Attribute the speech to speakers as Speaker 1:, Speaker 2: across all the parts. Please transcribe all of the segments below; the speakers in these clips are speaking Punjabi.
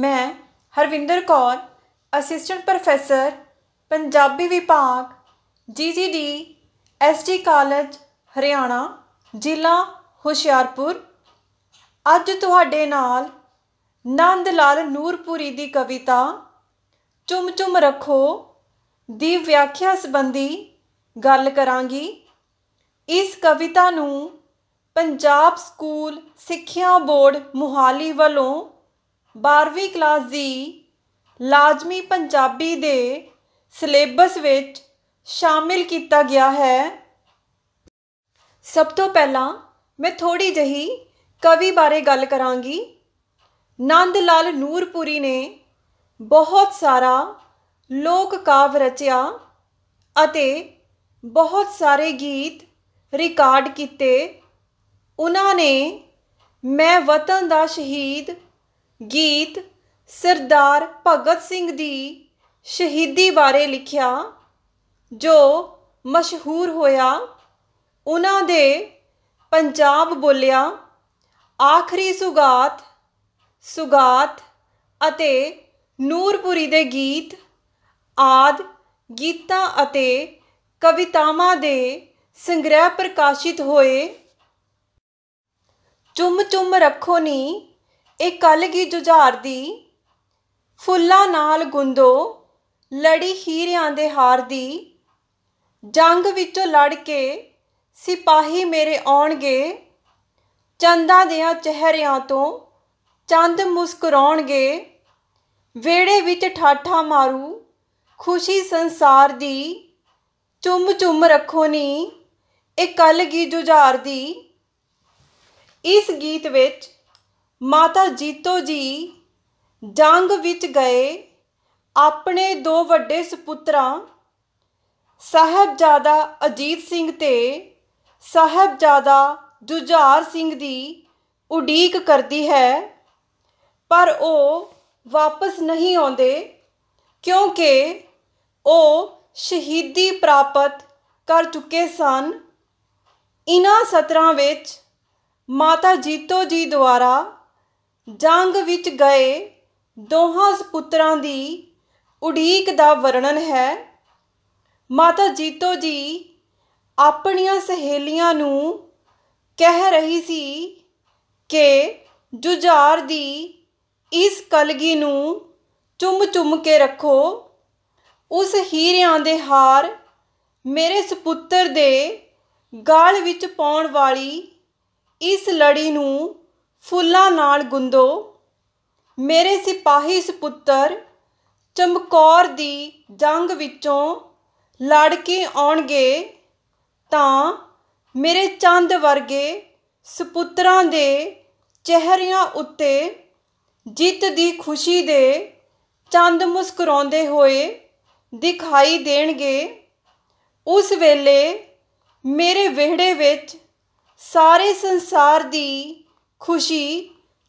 Speaker 1: ਮੈਂ ਹਰਵਿੰਦਰ ਕੌਰ ਅਸਿਸਟੈਂਟ ਪ੍ਰੋਫੈਸਰ ਪੰਜਾਬੀ ਵਿਭਾਗ ਜੀਜੀਡੀ ਐਸਟੀ ਕਾਲਜ ਹਰਿਆਣਾ ਜ਼ਿਲ੍ਹਾ ਹੁਸ਼ਿਆਰਪੁਰ ਅੱਜ ਤੁਹਾਡੇ ਨਾਲ ਨੰਦ ਲਾਲ ਨੂਰਪੁਰੀ ਦੀ ਕਵਿਤਾ ਚੁੰਮ ਚੁੰਮ ਰੱਖੋ ਦੀ ਵਿਆਖਿਆ ਸੰਬੰਧੀ ਗੱਲ ਕਰਾਂਗੀ ਇਸ ਕਵਿਤਾ ਨੂੰ ਪੰਜਾਬ ਸਕੂਲ ਸਿੱਖਿਆ ਬੋਰਡ ਮੁਹਾਲੀ ਵੱਲੋਂ 12ਵੀਂ ਕਲਾਸ ਦੀ ਲਾਜ਼ਮੀ ਪੰਜਾਬੀ ਦੇ ਸਿਲੇਬਸ ਵਿੱਚ ਸ਼ਾਮਿਲ ਕੀਤਾ ਗਿਆ ਹੈ ਸਭ ਤੋਂ ਪਹਿਲਾਂ ਮੈਂ ਥੋੜੀ ਜਹੀ ਕਵੀ ਬਾਰੇ ਗੱਲ ਕਰਾਂਗੀ ਨੰਦ ਲਾਲ ਨੂਰਪੁਰੀ ਨੇ ਬਹੁਤ ਸਾਰਾ ਲੋਕ ਕਾਵ ਰਚਿਆ ਅਤੇ ਬਹੁਤ ਸਾਰੇ ਗੀਤ ਰਿਕਾਰਡ ਕੀਤੇ ਉਹਨਾਂ ਨੇ ਮੈਂ ਵਤਨ ਦਾ ਸ਼ਹੀਦ ਗੀਤ ਸਰਦਾਰ ਭਗਤ ਸਿੰਘ ਦੀ ਸ਼ਹੀਦੀ ਬਾਰੇ ਲਿਖਿਆ ਜੋ ਮਸ਼ਹੂਰ ਹੋਇਆ ਉਹਨਾਂ ਦੇ ਪੰਜਾਬ ਬੋਲਿਆ ਆਖਰੀ ਸੁਗਾਤ ਸੁਗਾਤ ਅਤੇ ਨੂਰਪੁਰੀ ਦੇ ਗੀਤ ਆਦ ਗੀਤਾਂ ਅਤੇ ਕਵਿਤਾਵਾਂ ਦੇ ਸੰਗ੍ਰਹਿ ਪ੍ਰਕਾਸ਼ਿਤ ਹੋਏ ਚੁੰਮ ਚੁੰਮ ਰੱਖੋ ਨੀ ਇਹ ਕਲਗੀ ਜੁਝਾਰ ਦੀ ਫੁੱਲਾਂ ਨਾਲ ਗੁੰਦੋ ਲੜੀ ਹੀਰਿਆਂ ਦੇ ਹਾਰ ਦੀ ਜੰਗ ਵਿੱਚੋਂ ਲੜ ਕੇ ਸਿਪਾਹੀ ਮੇਰੇ ਆਉਣਗੇ ਚੰਦਾਂ ਦੇਆਂ ਚਿਹਰਿਆਂ ਤੋਂ ਚੰਦ ਮੁਸਕਰਾਉਣਗੇ ਵੇੜੇ ਵਿੱਚ ਠਾਠਾ ਮਾਰੂ ਖੁਸ਼ੀ ਸੰਸਾਰ ਦੀ ਚੁੰਮ ਚੁੰਮ ਰੱਖੋ ਨੀ ਇਹ ਕਲਗੀ ਜੁਝਾਰ ਦੀ ਇਸ ਗੀਤ ਵਿੱਚ ਮਾਤਾ ਜੀਤੋ ਜੀ ਜੰਗ ਵਿੱਚ ਗਏ ਆਪਣੇ ਦੋ ਵੱਡੇ ਸੁਪੁੱਤਰਾਂ ਸਾਹਿਬਜ਼ਾਦਾ ਅਜੀਤ ਸਿੰਘ ਤੇ ਸਾਹਿਬਜ਼ਾਦਾ ਜੁਝਾਰ ਸਿੰਘ ਦੀ ਉਡੀਕ ਕਰਦੀ ਹੈ ਪਰ ਉਹ ਵਾਪਸ ਨਹੀਂ ਆਉਂਦੇ ਕਿਉਂਕਿ ਉਹ ਸ਼ਹੀਦੀ ਪ੍ਰਾਪਤ ਕਰ ਚੁੱਕੇ ਸਨ ਇਨ੍ਹਾਂ ਸਤਰਾਂ ਵਿੱਚ ਮਾਤਾ ਜੀਤੋ ਜੀ ਦੁਆਰਾ ਜੰਗ ਵਿੱਚ ਗਏ ਦੋਹਾਂ ਪੁੱਤਰਾਂ ਦੀ ਉਡੀਕ ਦਾ ਵਰਣਨ ਹੈ ਮਾਤਾ ਜੀਤੋ ਜੀ ਆਪਣੀਆਂ ਸਹੇਲੀਆਂ ਨੂੰ ਕਹਿ ਰਹੀ ਸੀ ਕਿ ਜੁਝਾਰ ਦੀ ਇਸ ਕਲਗੀ ਨੂੰ ਚੁੰਮ ਚੁੰਮ ਕੇ ਰੱਖੋ ਉਸ ਹੀਰਿਆਂ ਦੇ ਹਾਰ ਮੇਰੇ ਸੁਪੁੱਤਰ ਦੇ ਗਾਲ ਵਿੱਚ ਪਾਉਣ ਵਾਲੀ ਇਸ ਲੜੀ ਨੂੰ ਫੁੱਲਾਂ ਨਾਲ ਗੁੰਦੋ ਮੇਰੇ ਸਿਪਾਹੀ ਸੁਪੁੱਤਰ ਚਮਕੌਰ ਦੀ ਜੰਗ ਵਿੱਚੋਂ ਲੜ ਕੇ ਆਉਣਗੇ ਤਾਂ ਮੇਰੇ ਚੰਦ ਵਰਗੇ ਸੁਪੁੱਤਰਾਂ ਦੇ ਚਿਹਰਿਆਂ ਉੱਤੇ ਜਿੱਤ ਦੀ ਖੁਸ਼ੀ ਦੇ ਚੰਦ ਮੁਸਕਰਾਉਂਦੇ ਹੋਏ ਦਿਖਾਈ ਦੇਣਗੇ ਉਸ ਵੇਲੇ ਮੇਰੇ ਵਿਹੜੇ ਵਿੱਚ ਸਾਰੇ ਸੰਸਾਰ ਦੀ ਖੁਸ਼ੀ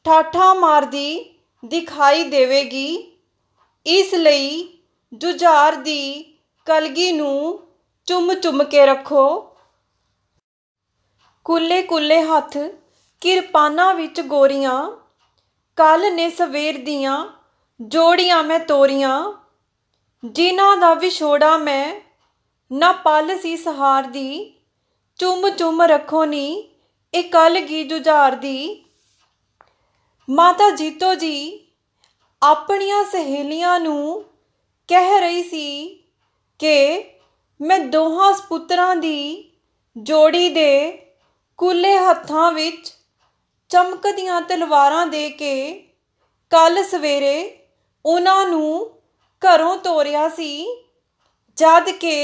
Speaker 1: ਠਾਠਾ ਮਾਰਦੀ ਦਿਖਾਈ ਦੇਵੇਗੀ ਇਸ ਲਈ ਜੁਝਾਰ ਦੀ ਕਲਗੀ ਨੂੰ ਚੁੰਮ ਚੁੰਮ ਕੇ ਰੱਖੋ ਕੁੱਲੇ ਕੁੱਲੇ ਹੱਥ ਕਿਰਪਾਨਾਂ ਵਿੱਚ ਗੋਰੀਆਂ ਕੱਲ ਨੇ ਸਵੇਰ ਦੀਆਂ ਜੋੜੀਆਂ ਮੈਂ ਤੋਰੀਆਂ ਜਿਨ੍ਹਾਂ ਦਾ ਵਿਛੋੜਾ ਮੈਂ ਨਾ ਪਲ ਸੀ ਸਹਾਰ ਦੀ ਚੁੰਮ ਚੁੰਮ ਰੱਖੋ ਨੀ ਇਹ ਕੱਲ ਗੀ ਜੁਝਾਰ ਦੀ ਮਾਤਾ ਜੀਤੋ ਜੀ ਆਪਣੀਆਂ ਸਹੇਲੀਆਂ ਨੂੰ ਕਹਿ ਰਹੀ ਸੀ ਕਿ ਮੈਂ ਦੋਹਾਂ ਸੁਪੁੱਤਰਾਂ ਦੀ ਜੋੜੀ ਦੇ ਕੁੱਲੇ ਹੱਥਾਂ ਵਿੱਚ ਚਮਕਦੀਆਂ ਤਲਵਾਰਾਂ ਦੇ ਕੇ ਕੱਲ ਸਵੇਰੇ ਉਹਨਾਂ ਨੂੰ ਘਰੋਂ ਤੋਰਿਆ ਸੀ ਜਦ ਕਿ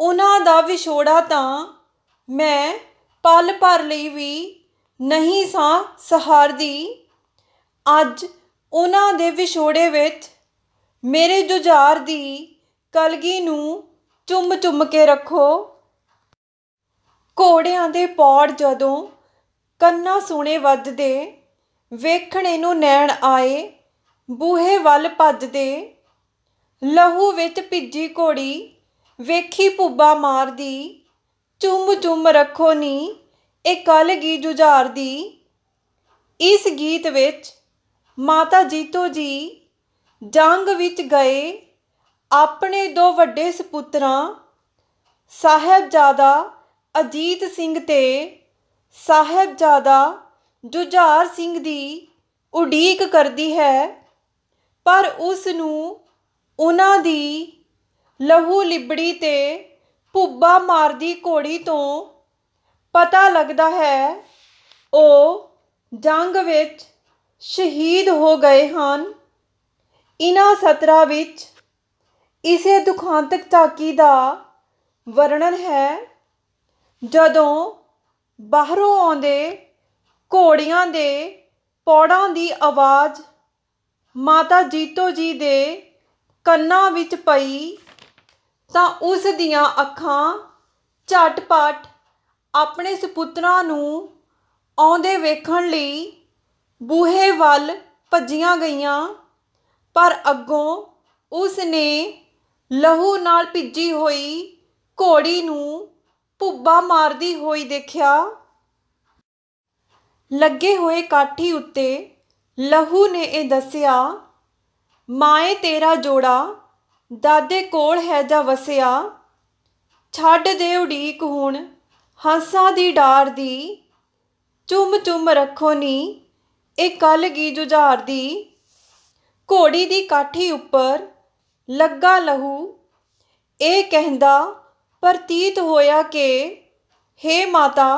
Speaker 1: ਉਹਨਾਂ ਦਾ ਵਿਛੋੜਾ ਤਾਂ ਮੈਂ ਪਲ ਭਰ ਲਈ ਵੀ ਨਹੀਂ ਸਾਂ ਸਹਾਰਦੀ ਅੱਜ ਉਹਨਾਂ ਦੇ ਵਿਛੋੜੇ ਵਿੱਚ ਮੇਰੇ ਜੁਝਾਰ ਦੀ ਕਲਗੀ ਨੂੰ ਚੁੰਮ ਚੁੰਮ ਕੇ ਰੱਖੋ ਕੋੜਿਆਂ ਦੇ ਪੌੜ ਜਦੋਂ ਕੰਨਾ ਸੁਣੇ ਵੱਜਦੇ ਵੇਖਣੇ ਨੂੰ ਨੈਣ ਆਏ ਬੂਹੇ ਵੱਲ ਭੱਜਦੇ ਲਹੂ ਵਿੱਚ ਭਿੱਜੀ ਘੋੜੀ ਵੇਖੀ ਪੁੱਬਾ ਮਾਰਦੀ ਚੁੰਮ ਚੁੰਮ ਰੱਖੋ ਨੀ ਇਹ ਕਲ ਗੀ ਜੁਝਾਰ ਦੀ ਇਸ ਗੀਤ ਵਿੱਚ ਮਾਤਾ ਜੀਤੋ ਜੀ ਜੰਗ ਵਿੱਚ ਗਏ ਆਪਣੇ ਦੋ ਵੱਡੇ ਸੁਪੁੱਤਰਾਂ ਸਾਹਿਬਜ਼ਾਦਾ ਅਜੀਤ ਸਿੰਘ ਤੇ ਸਾਹਿਬਜ਼ਾਦਾ ਜੁਝਾਰ ਸਿੰਘ ਦੀ ਉਡੀਕ ਕਰਦੀ ਹੈ ਪਰ ਉਸ ਨੂੰ ਉਹਨਾਂ ਦੀ ਲਹੂ ਲਿਬੜੀ ਤੇ ਭੁੱਬਾ ਮਾਰਦੀ ਘੋੜੀ ਤੋਂ ਪਤਾ ਲੱਗਦਾ ਹੈ ਉਹ ਜੰਗ ਵਿੱਚ ਸ਼ਹੀਦ ਹੋ ਗਏ ਹਨ ਇਨ੍ਹਾਂ ਸਤਰਾ ਵਿੱਚ ਇਸੇ ਦੁਖਾਂਤਕ ਤਾਕੀ ਦਾ ਵਰਣਨ ਹੈ ਜਦੋਂ ਬਾਹਰੋਂ ਆਉਂਦੇ ਘੋੜੀਆਂ ਦੇ ਪੌੜਾਂ ਦੀ ਆਵਾਜ਼ ਮਾਤਾ ਜੀਤੋ ਜੀ ਦੇ ਕੰਨਾਂ ਵਿੱਚ ਪਈ ਤਾਂ ਉਸ ਦੀਆਂ ਅੱਖਾਂ ਝਟਪਟ ਆਪਣੇ ਸੁਪੁੱਤਰਾਂ ਨੂੰ ਆਉਂਦੇ ਵੇਖਣ ਲਈ ਬੂਹੇ ਵੱਲ ਭੱਜੀਆਂ ਗਈਆਂ ਪਰ ਅੱਗੋਂ ਉਸ ਨੇ ਲਹੂ ਨਾਲ ਭਿੱਜੀ ਹੋਈ ਘੋੜੀ ਨੂੰ ਭੁੱਬਾ ਮਾਰਦੀ ਹੋਈ ਦੇਖਿਆ ਲੱਗੇ ਹੋਏ ਕਾਠੀ ਉੱਤੇ ਲਹੂ ਨੇ ਇਹ ਦੱਸਿਆ ਮਾਏ ਤੇਰਾ ਜੋੜਾ ਦਾਦੇ ਕੋਲ ਹੈ ਜਾ ਵਸਿਆ ਛੱਡ ਦੇ ਉਡੀਕ ਹੁਣ ਹਾਸਾ ਦੀ ਡਾਰ ਦੀ ਚੁੰਮ ਚੁੰਮ ਰੱਖੋ ਨੀ ਇਹ ਕੱਲ ਗੀ ਜੁਝਾਰ ਦੀ ਘੋੜੀ ਦੀ ਕਾਠੀ ਉੱਪਰ ਲੱਗਾ ਲਹੂ ਇਹ ਕਹਿੰਦਾ ਪ੍ਰਤੀਤ ਹੋਇਆ ਕਿ हे ਮਾਤਾ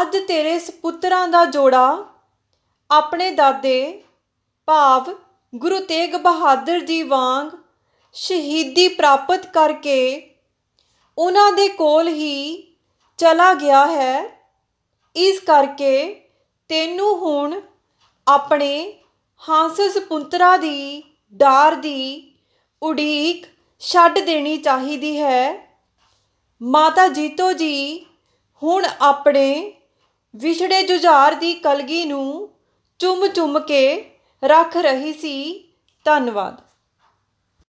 Speaker 1: ਅੱਜ ਤੇਰੇ ਸੁਪੁੱਤਰਾਂ ਦਾ ਜੋੜਾ ਆਪਣੇ ਦਾਦੇ ਭਾਵ ਗੁਰੂ ਤੇਗ ਬਹਾਦਰ ਜੀ ਵਾਂਗ ਸ਼ਹੀਦੀ ਪ੍ਰਾਪਤ ਕਰਕੇ ਉਹਨਾਂ ਦੇ ਕੋਲ ਹੀ ਚਲਾ ਗਿਆ ਹੈ ਇਸ ਕਰਕੇ ਤੈਨੂੰ ਹੁਣ ਆਪਣੇ ਹਾਂਸ ਸੁਪੁੰਤਰਾ ਦੀ ਡਾਰ ਦੀ ਉਡੀਕ ਛੱਡ ਦੇਣੀ ਚਾਹੀਦੀ ਹੈ ਮਾਤਾ ਜੀਤੋ ਜੀ ਹੁਣ ਆਪਣੇ ਵਿਛੜੇ ਜੁਝਾਰ ਦੀ ਕਲਗੀ ਨੂੰ ਚੁੰਮ ਚੁੰਮ ਕੇ ਰੱਖ ਰਹੀ ਸੀ ਧੰਨਵਾਦ